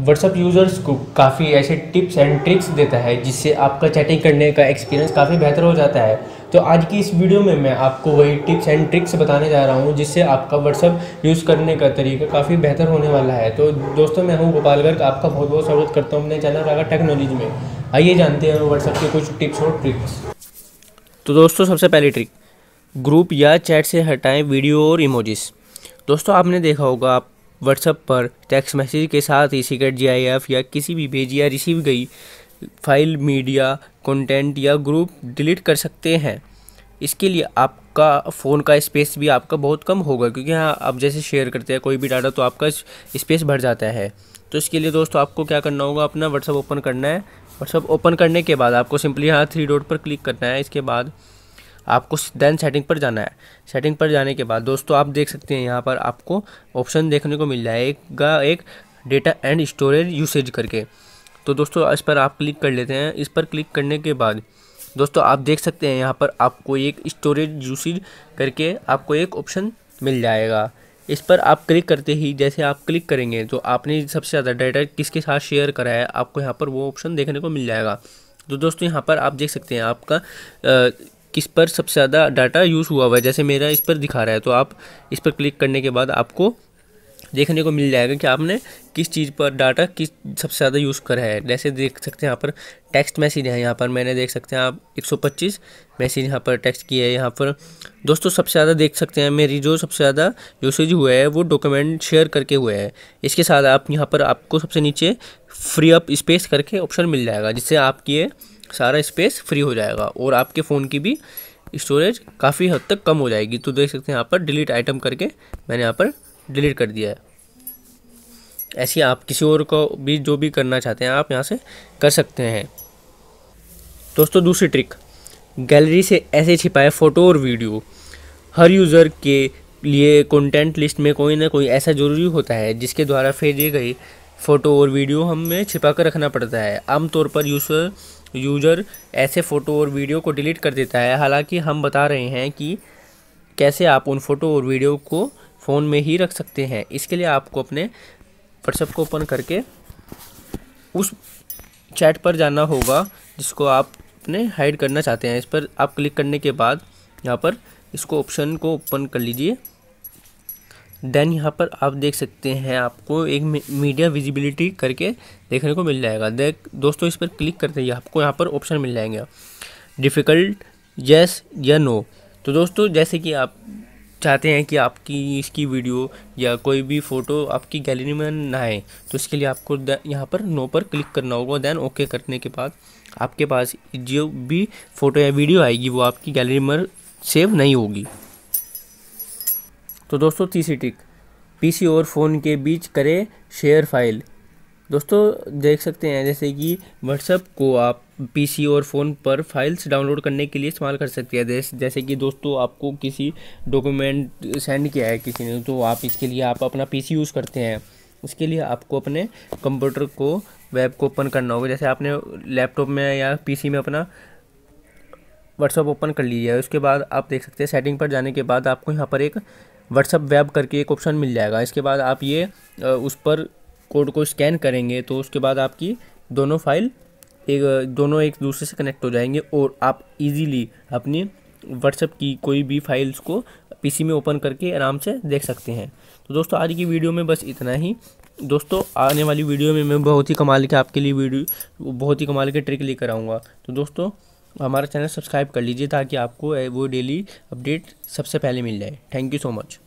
WhatsApp users को काफ़ी ऐसे टिप्स एंड ट्रिक्स देता है जिससे आपका चैटिंग करने का एक्सपीरियंस काफ़ी बेहतर हो जाता है तो आज की इस वीडियो में मैं आपको वही टिप्स एंड ट्रिक्स बताने जा रहा हूँ जिससे आपका व्हाट्सअप यूज़ करने का तरीका काफ़ी बेहतर होने वाला है तो दोस्तों मैं हूँ गोपाल आपका बहुत बहुत स्वागत करता हूँ अपने चैनल रागा टेक्नोलॉजी में आइए जानते हैं व्हाट्सअप के कुछ टिप्स और ट्रिक्स तो दोस्तों सबसे पहली ट्रिक ग्रुप या चैट से हटाएं वीडियो और इमोजिस दोस्तों आपने देखा होगा आप व्हाट्सएप पर टेक्स्ट मैसेज के साथ ही सीक्रेट जीआईएफ या किसी भी भेजी या रिसीव गई फाइल मीडिया कंटेंट या ग्रुप डिलीट कर सकते हैं इसके लिए आपका फ़ोन का स्पेस भी आपका बहुत कम होगा क्योंकि हाँ आप जैसे शेयर करते हैं कोई भी डाटा तो आपका स्पेस भर जाता है तो इसके लिए दोस्तों आपको क्या करना होगा अपना व्हाट्सअप ओपन करना है व्हाट्सअप ओपन करने के बाद आपको सिंपली यहाँ थ्री डॉट पर क्लिक करना है इसके बाद आपको देन सेटिंग पर जाना है सेटिंग पर जाने के बाद दोस्तों आप देख सकते हैं यहाँ पर आपको ऑप्शन देखने को मिल जाएगा एक डेटा एंड स्टोरेज यूसेज करके तो दोस्तों इस पर आप क्लिक कर लेते हैं इस पर क्लिक करने के बाद दोस्तों आप देख सकते हैं यहाँ पर आपको एक स्टोरेज यूसेज करके आपको एक ऑप्शन मिल जाएगा इस पर आप क्लिक करते ही जैसे आप क्लिक करेंगे तो आपने सबसे ज़्यादा डाटा किसके साथ शेयर करा है आपको यहाँ पर वो ऑप्शन देखने को मिल जाएगा तो दोस्तों यहाँ पर आप देख सकते हैं आपका किस पर सबसे ज़्यादा डाटा यूज़ हुआ हुआ है जैसे मेरा इस पर दिखा रहा है तो आप इस पर क्लिक करने के बाद आपको देखने को मिल जाएगा कि आपने किस चीज़ पर डाटा किस सबसे ज़्यादा यूज़ करा है जैसे देख सकते हैं यहाँ पर टेक्स्ट मैसेज है यहाँ पर मैंने देख सकते हैं आप 125 मैसेज यहाँ पर टेक्स्ट किया है यहाँ पर दोस्तों सबसे ज़्यादा देख सकते हैं मेरी जो सबसे ज़्यादा यूसेज हुआ है वो डॉक्यूमेंट शेयर करके हुआ है इसके साथ आप यहाँ पर आपको सबसे नीचे फ्री अप स्पेस करके ऑप्शन मिल जाएगा जिससे आपकी सारा स्पेस फ्री हो जाएगा और आपके फ़ोन की भी स्टोरेज काफ़ी हद तक कम हो जाएगी तो देख सकते हैं यहाँ पर डिलीट आइटम करके मैंने यहाँ पर डिलीट कर दिया है ऐसे आप किसी और को भी जो भी करना चाहते हैं आप यहाँ से कर सकते हैं दोस्तों दूसरी ट्रिक गैलरी से ऐसे छिपाए फ़ोटो और वीडियो हर यूज़र के लिए कंटेंट लिस्ट में कोई ना कोई ऐसा ज़रूरी होता है जिसके द्वारा भेजे गई फ़ोटो और वीडियो हमें छिपा कर रखना पड़ता है आमतौर पर यूज़र यूज़र ऐसे फ़ोटो और वीडियो को डिलीट कर देता है हालांकि हम बता रहे हैं कि कैसे आप उन फ़ोटो और वीडियो को फ़ोन में ही रख सकते हैं इसके लिए आपको अपने व्हाट्सएप को ओपन करके उस चैट पर जाना होगा जिसको आप अपने हाइड करना चाहते हैं इस पर आप क्लिक करने के बाद यहाँ पर इसको ऑप्शन को ओपन कर लीजिए देन यहाँ पर आप देख सकते हैं आपको एक मीडिया विजिबिलिटी करके देखने को मिल जाएगा देख दोस्तों इस पर क्लिक करते ही आपको यहाँ पर ऑप्शन मिल जाएंगे डिफ़िकल्ट येस या नो तो दोस्तों जैसे कि आप चाहते हैं कि आपकी इसकी वीडियो या कोई भी फ़ोटो आपकी गैलरी में ना आए तो इसके लिए आपको यहाँ पर नो पर क्लिक करना होगा देन ओके करने के बाद आपके पास जो भी फ़ोटो या वीडियो आएगी वो आपकी गैलरी में सेव नहीं होगी तो दोस्तों तीसरी टिक पीसी और फ़ोन के बीच करें शेयर फाइल दोस्तों देख सकते हैं जैसे कि व्हाट्सअप को आप पीसी और फ़ोन पर फाइल्स डाउनलोड करने के लिए इस्तेमाल कर सकते हैं जैसे कि दोस्तों आपको किसी डॉक्यूमेंट सेंड किया है किसी ने तो आप इसके लिए आप अपना पीसी यूज़ करते हैं उसके लिए आपको अपने कंप्यूटर को वेब को ओपन करना होगा जैसे आपने लैपटॉप में या पी में अपना व्हाट्सअप ओपन कर लिया है उसके बाद आप देख सकते हैं सेटिंग पर जाने के बाद आपको यहाँ पर एक व्हाट्सअप वेब करके एक ऑप्शन मिल जाएगा इसके बाद आप ये उस पर कोड को स्कैन करेंगे तो उसके बाद आपकी दोनों फाइल एक दोनों एक दूसरे से कनेक्ट हो जाएंगे और आप इजीली अपनी व्हाट्सएप की कोई भी फाइल्स को पीसी में ओपन करके आराम से देख सकते हैं तो दोस्तों आज की वीडियो में बस इतना ही दोस्तों आने वाली वीडियो में मैं बहुत ही कमाल के आपके लिए वीडियो बहुत ही कमाल के ट्रिक लेकर आऊँगा तो दोस्तों हमारा चैनल सब्सक्राइब कर लीजिए ताकि आपको वो डेली अपडेट सबसे पहले मिल जाए थैंक यू सो मच